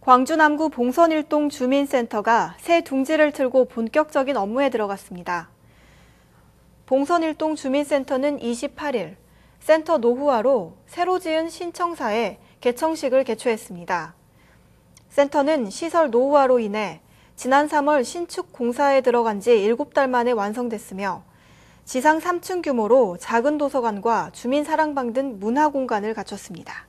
광주 남구 봉선일동 주민센터가 새 둥지를 틀고 본격적인 업무에 들어갔습니다. 봉선일동 주민센터는 28일 센터 노후화로 새로 지은 신청사에 개청식을 개최했습니다. 센터는 시설 노후화로 인해 지난 3월 신축 공사에 들어간 지 7달 만에 완성됐으며 지상 3층 규모로 작은 도서관과 주민 사랑방 등 문화 공간을 갖췄습니다.